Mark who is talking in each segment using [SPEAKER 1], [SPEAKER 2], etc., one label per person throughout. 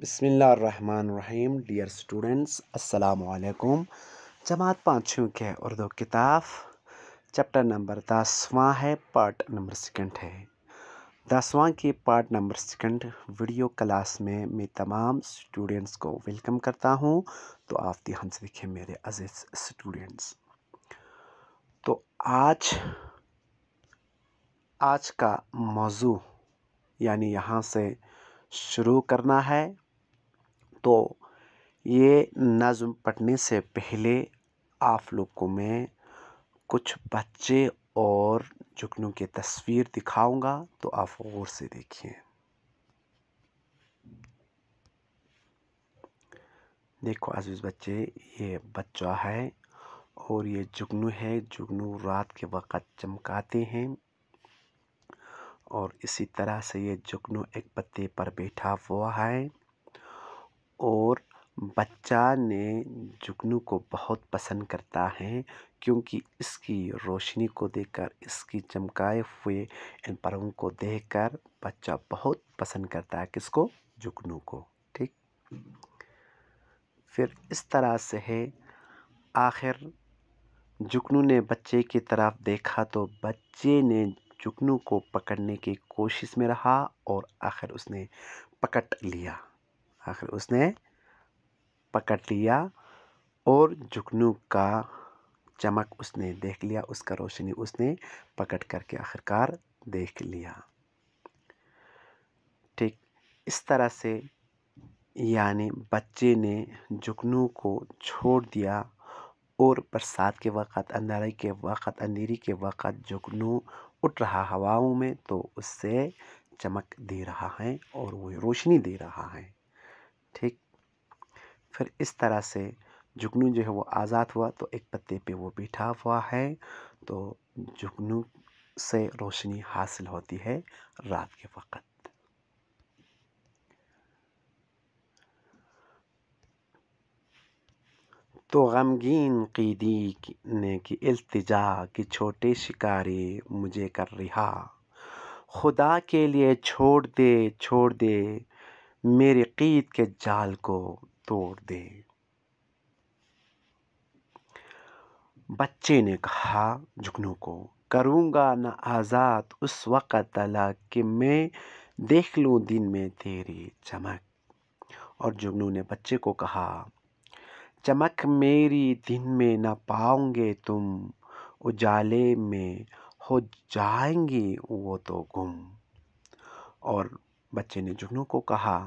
[SPEAKER 1] बसमीम dear students असलकुम जमात पाँचों के उर्दू किताब चैप्टर नंबर दसवां है पार्ट नंबर सेकंड है दसवां की part number second video class में मैं तमाम स्टूडेंट्स को वेलकम करता हूं तो आप भी से देखिए मेरे अजीज़ स्टूडेंट्स तो आज आज का मौजू यानी यहाँ से शुरू करना है तो ये नज़म पढ़ने से पहले आप लोग को मैं कुछ बच्चे और जुगनू के तस्वीर दिखाऊंगा तो आप गौर से देखिए देखो अजीज़ बच्चे ये बच्चा है और ये जुगनू है जुगनू रात के वक़्त चमकाते हैं और इसी तरह से ये जुगनू एक पत्ते पर बैठा हुआ है और बच्चा ने जुगनू को बहुत पसंद करता है क्योंकि इसकी रोशनी को देखकर इसकी चमकाए हुए इन परों को देखकर बच्चा बहुत पसंद करता है किसको जुगनू को ठीक फिर इस तरह से है आखिर जुगनू ने बच्चे की तरफ देखा तो बच्चे ने जुगनू को पकड़ने की कोशिश में रहा और आखिर उसने पकड़ लिया आखिर उसने पकड़ लिया और जुगनू का चमक उसने देख लिया उसका रोशनी उसने पकड़ करके आखिरकार देख लिया ठीक इस तरह से यानी बच्चे ने जुगनू को छोड़ दिया और बरसात के वक़्त अंधेरे के वक़्त अंधेरी के वक़्त जुगनू उठ रहा हवाओं में तो उससे चमक दे रहा है और वो रोशनी दे रहा है ठीक फिर इस तरह से जुगनू जो है वो आज़ाद हुआ तो एक पत्ते पे वो बैठा हुआ है तो जुगनू से रोशनी हासिल होती है रात के वक्त तो गमगीन कीदी ने की इल्तिजा कि छोटे शिकारी मुझे कर रिहा खुदा के लिए छोड़ दे छोड़ दे मेरे क़ीद के जाल को तोड़ दे बच्चे ने कहा जुगनू को करूँगा ना आज़ाद उस वक़्त तला कि मैं देख लूँ दिन में तेरी चमक और जुगनू ने बच्चे को कहा चमक मेरी दिन में न पाओगे तुम उजाले में हो जाएंगी वो तो गुम और बच्चे ने जुगनू को कहा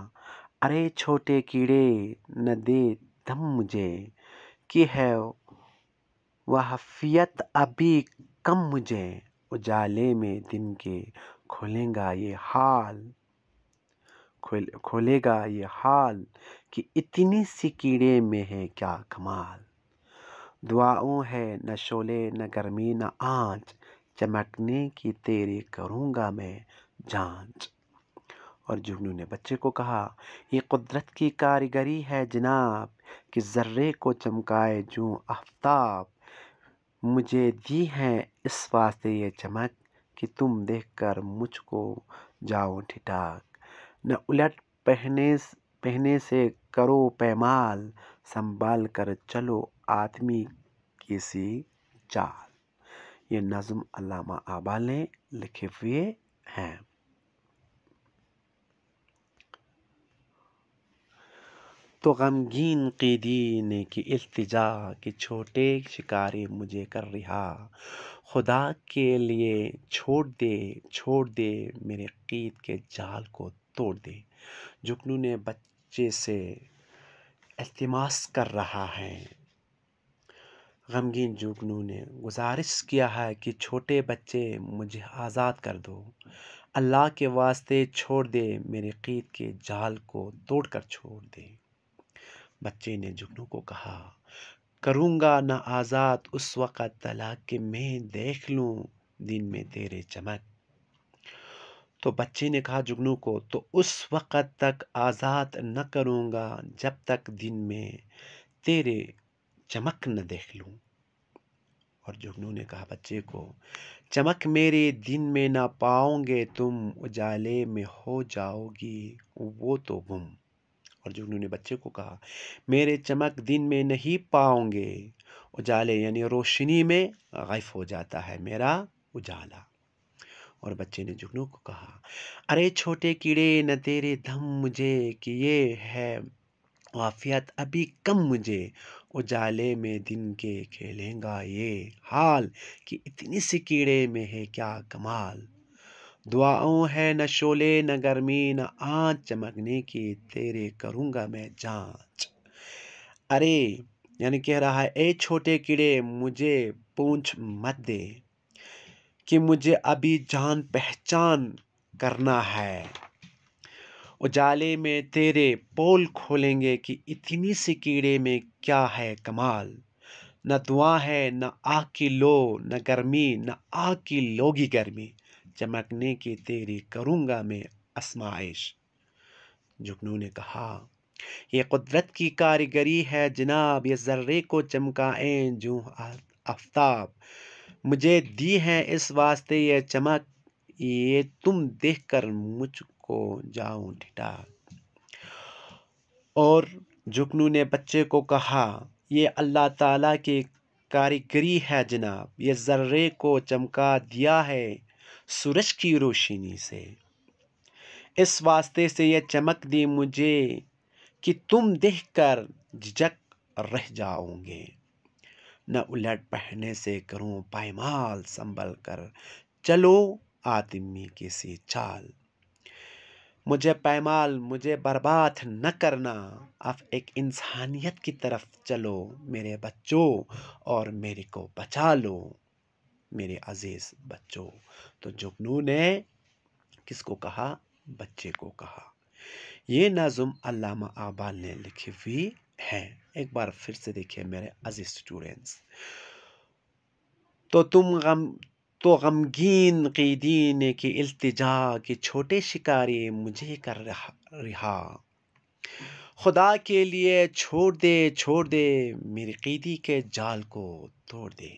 [SPEAKER 1] अरे छोटे कीड़े न दे दम मुझे कि है वह अभी कम मुझे उजाले में दिन के खोलेगा ये हाल खोल खोलेगा ये हाल कि इतनी सी कीड़े में है क्या कमाल दुआओं है न शोले न गर्मी न आँच चमकने की तेरी करूँगा मैं जांच और जुगनू ने बच्चे को कहा ये कुदरत की कारीगरी है जनाब कि जर्रे को चमकाए जो आफ्ताब मुझे दी है इस वास्ते ये चमक कि तुम देखकर मुझको जाओ ठिठाक न उलट पहने पहने से करो पैमाल संभाल कर चलो आदमी किसी चाल ये नज़म अलामा आबा ने लिखे हुए हैं तो गमगीन क़ीदी ने की इल्तिजा कि छोटे शिकारी मुझे कर रिहा खुदा के लिए छोड़ दे छोड़ दे मेरे क़ीद के जाल को तोड़ दे जुगनू ने बच्चे से अल्तमास कर रहा है गमगीन जुगनू ने गुजारिश किया है कि छोटे बच्चे मुझे आज़ाद कर दो अल्लाह के वास्ते छोड़ दे मेरे क़ीद के जाल को तोड़ कर छोड़ दे बच्चे ने जुगनू को कहा करूँगा ना आज़ाद उस वक़्त तलाक के मैं देख लूँ दिन में तेरे चमक तो बच्चे ने कहा जुगनू को तो उस वक़्त तक आज़ाद न करूँगा जब तक दिन में तेरे चमक न देख लूँ और जुगनू ने कहा बच्चे को चमक मेरे दिन में ना पाओगे तुम उजाले में हो जाओगी वो तो गुम और जो उन्होंने बच्चे को कहा मेरे चमक दिन में नहीं पाओगे उजाले यानी रोशनी में गफ़ हो जाता है मेरा उजाला और बच्चे ने जुगनू को कहा अरे छोटे कीड़े न तेरे दम मुझे कि ये है वाफियत अभी कम मुझे उजाले में दिन के खेलेंगा ये हाल कि इतनी सी कीड़े में है क्या कमाल दुआओं है न शोले न गर्मी न आँच चमकने की तेरे करूँगा मैं जांच अरे यानी कह रहा है ए छोटे कीड़े मुझे पूछ मत दे कि मुझे अभी जान पहचान करना है उजाले में तेरे पोल खोलेंगे कि इतनी सी कीड़े में क्या है कमाल न दुआ है न आग की लो न गर्मी न आग की लोगी गर्मी चमकने की तेरी करूँगा मैं आसमाइश जुगनू ने कहा ये कुदरत की कारीगरी है जनाब ये जर्रे को चमकाएं जू आफ्ताब मुझे दी है इस वास्ते ये चमक ये तुम देख कर मुझको जाऊं ठिठा और जुगनू ने बच्चे को कहा ये अल्लाह ताला की कारीगरी है जनाब ये जर्रे को चमका दिया है सूरज की रोशनी से इस वास्ते से यह चमक दी मुझे कि तुम देख कर झिझक रह जाओगे न उलट पहने से करूं पैमाल संभल कर चलो आदमी की सी चाल मुझे पैमाल मुझे बर्बाद न करना आप एक इंसानियत की तरफ चलो मेरे बच्चों और मेरे को बचा लो मेरे अजीज़ बच्चों तो जुगनू ने किसको कहा बच्चे को कहा ये नाजुम अल्लामा आबाल ने लिखी हुई है एक बार फिर से देखिए मेरे अजीज स्टूडेंट्स तो तुम गम तो गमगीन कैदीन की अल्तजा के छोटे शिकारी मुझे कर रहा, रिहा खुदा के लिए छोड़ दे छोड़ दे मेरी कैदी के जाल को तोड़ दे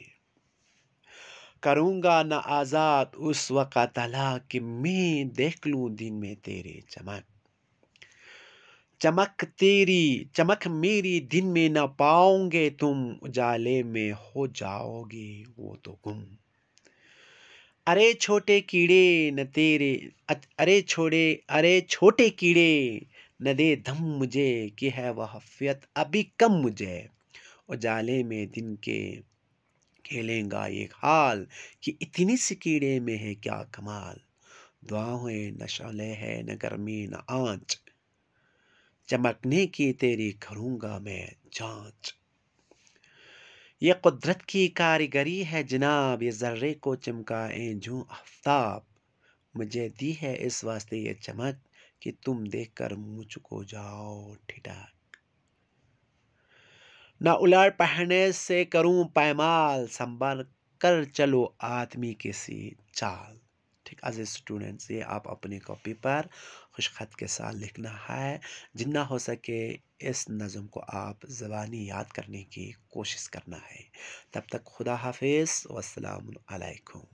[SPEAKER 1] करूँगा न आज़ाद उस वक़्त अला कि मैं देख लूँ दिन में तेरे चमक चमक तेरी चमक मेरी दिन में न पाओगे तुम उजाले में हो जाओगे वो तो गुम अरे छोटे कीड़े न तेरे अरे छोड़े अरे छोटे कीड़े न दे दम मुझे कि है वह हफियत अभी कम मुझे उजाले में दिन के खेलेंगा ये हाल कि इतनी सी कीड़े में है क्या कमाल दुआएं न शले है न गर्मी न आंच चमकने की तेरी करूँगा मैं जांच ये कुदरत की कारीगरी है जनाब ये जर्रे को चमकाए जू आफ्ताब मुझे दी है इस वास्ते ये चमक कि तुम देखकर मुझको जाओ ठिठा ना उलट पहने से करूं पैमाल संभाल कर चलो आदमी के सी चाल ठीक ए स्टूडेंट्स ये आप अपनी कॉपी पर खुश खत के साथ लिखना है जितना हो सके इस नज़म को आप ज़बानी याद करने की कोशिश करना है तब तक खुदा हाफिज़ वालकुम